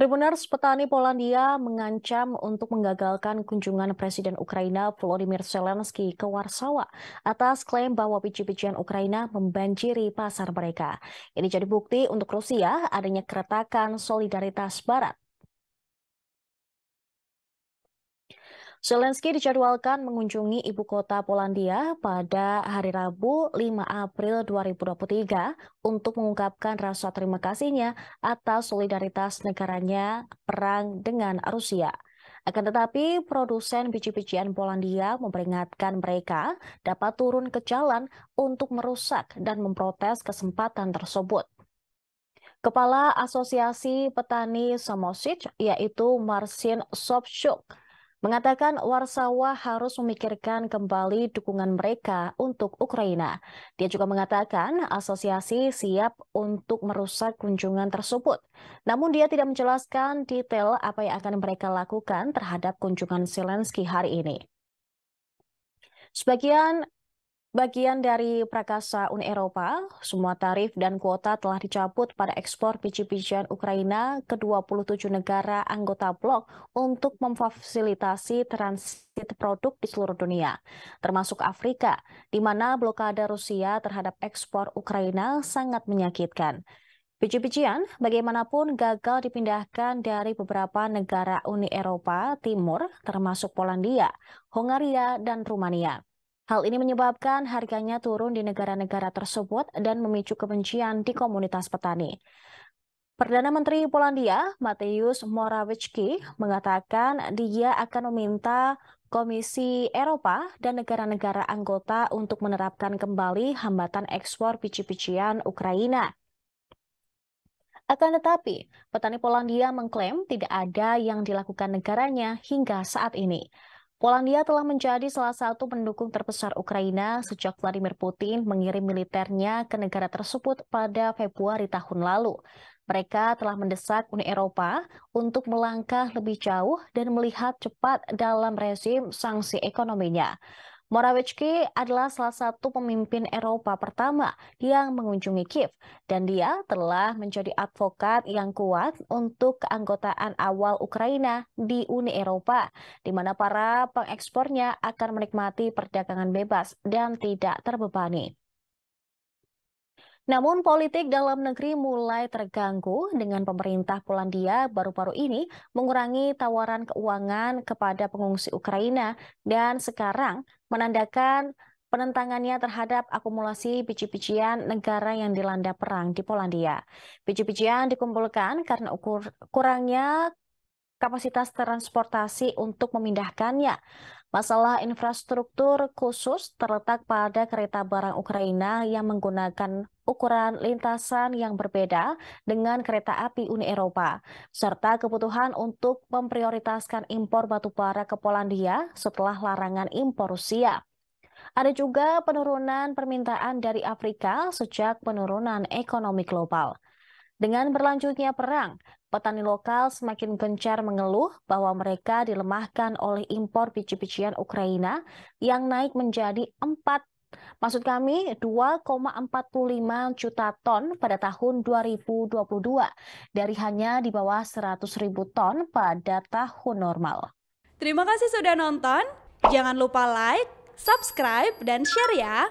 Tribuners petani Polandia mengancam untuk menggagalkan kunjungan Presiden Ukraina Volodymyr Zelensky ke Warsawa atas klaim bahwa biji-bijian Ukraina membanjiri pasar mereka. Ini jadi bukti untuk Rusia adanya keretakan solidaritas Barat Zelensky dijadwalkan mengunjungi ibu kota Polandia pada hari Rabu 5 April 2023 untuk mengungkapkan rasa terima kasihnya atas solidaritas negaranya perang dengan Rusia. Akan tetapi, produsen biji-bijian Polandia memperingatkan mereka dapat turun ke jalan untuk merusak dan memprotes kesempatan tersebut. Kepala Asosiasi Petani Samosic yaitu Marcin Sobchuk mengatakan Warsawa harus memikirkan kembali dukungan mereka untuk Ukraina. Dia juga mengatakan asosiasi siap untuk merusak kunjungan tersebut. Namun dia tidak menjelaskan detail apa yang akan mereka lakukan terhadap kunjungan Zelensky hari ini. Sebagian Bagian dari Prakasa Uni Eropa, semua tarif dan kuota telah dicabut pada ekspor biji-bijian Ukraina ke 27 negara anggota blok untuk memfasilitasi transit produk di seluruh dunia, termasuk Afrika, di mana blokade Rusia terhadap ekspor Ukraina sangat menyakitkan. Biji-bijian bagaimanapun gagal dipindahkan dari beberapa negara Uni Eropa Timur termasuk Polandia, Hongaria, dan Rumania. Hal ini menyebabkan harganya turun di negara-negara tersebut dan memicu kebencian di komunitas petani. Perdana Menteri Polandia, Mateusz Morawiecki, mengatakan dia akan meminta Komisi Eropa dan negara-negara anggota untuk menerapkan kembali hambatan ekspor pici-pician Ukraina. Akan tetapi, petani Polandia mengklaim tidak ada yang dilakukan negaranya hingga saat ini. Polandia telah menjadi salah satu pendukung terbesar Ukraina sejak Vladimir Putin mengirim militernya ke negara tersebut pada Februari tahun lalu. Mereka telah mendesak Uni Eropa untuk melangkah lebih jauh dan melihat cepat dalam rezim sanksi ekonominya. Morawiecki adalah salah satu pemimpin Eropa pertama yang mengunjungi Kiev dan dia telah menjadi advokat yang kuat untuk keanggotaan awal Ukraina di Uni Eropa di mana para pengekspornya akan menikmati perdagangan bebas dan tidak terbebani. Namun politik dalam negeri mulai terganggu dengan pemerintah Polandia baru-baru ini mengurangi tawaran keuangan kepada pengungsi Ukraina dan sekarang menandakan penentangannya terhadap akumulasi biji-bijian negara yang dilanda perang di Polandia. Biji-bijian dikumpulkan karena ukur kurangnya kapasitas transportasi untuk memindahkannya. Masalah infrastruktur khusus terletak pada kereta barang Ukraina yang menggunakan ukuran lintasan yang berbeda dengan kereta api Uni Eropa, serta kebutuhan untuk memprioritaskan impor batu bara ke Polandia setelah larangan impor Rusia. Ada juga penurunan permintaan dari Afrika sejak penurunan ekonomi global. Dengan berlanjutnya perang, Petani lokal semakin gencar mengeluh bahwa mereka dilemahkan oleh impor biji-bijian Ukraina yang naik menjadi 4 Maksud kami 2,45 juta ton pada tahun 2022 dari hanya di bawah 100 ribu ton pada tahun normal. Terima kasih sudah nonton. Jangan lupa like, subscribe, dan share ya.